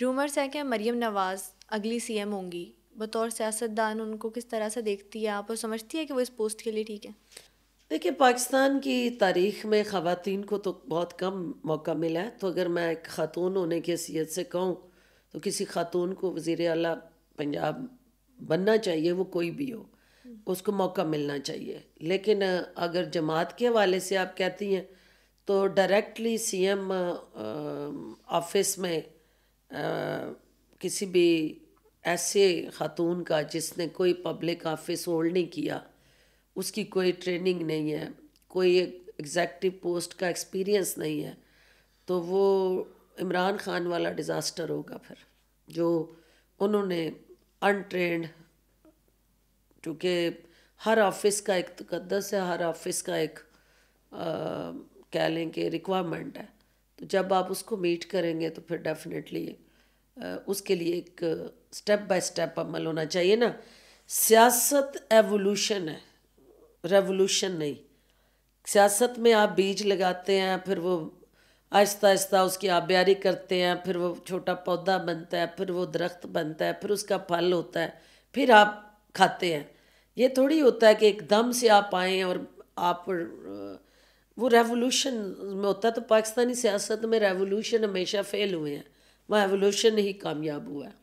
rumours हैं कि मरियम नवाज़ अगली सीएम होंगी बतौर सियासतदान उनको किस तरह से देखती है आप और समझती है कि वो इस पोस्ट के लिए ठीक है देखिए पाकिस्तान की तारीख में ख़वान को तो बहुत कम मौका मिला है तो अगर मैं एक ख़ातून होने की हैसियत से कहूँ तो किसी ख़ातून को वज़ी अल पंजाब बनना चाहिए वो कोई भी हो उसको मौका मिलना चाहिए लेकिन अगर जमात के हवाले से आप कहती हैं तो डायरेक्टली सीएम ऑफिस में किसी भी ऐसे ख़ातून का जिसने कोई पब्लिक ऑफिस होल्ड नहीं किया उसकी कोई ट्रेनिंग नहीं है कोई एग्जैक्टिव पोस्ट का एक्सपीरियंस नहीं है तो वो इमरान खान वाला डिज़ास्टर होगा फिर जो उन्होंने अनट्रेंड चूँकि हर ऑफिस का एक तकदस है हर ऑफिस का एक आ, कह लें कि रिक्वायरमेंट है तो जब आप उसको मीट करेंगे तो फिर डेफिनेटली उसके लिए एक स्टेप बाय स्टेप अमल होना चाहिए ना सियासत एवोल्यूशन है रेवोल्यूशन नहीं सियासत में आप बीज लगाते हैं फिर वो आहिस्ता आहिस्ता उसकी आबियारी करते हैं फिर वो छोटा पौधा बनता है फिर वो दरख्त बनता है फिर उसका फल होता है फिर आप खाते हैं ये थोड़ी होता है कि एकदम से आप आएँ और आप वो रेवोल्यूशन में होता तो पाकिस्तानी सियासत में रेवोल्यूशन हमेशा फेल हुए हैं वहाँ रेवोल्यूशन ही कामयाब हुआ है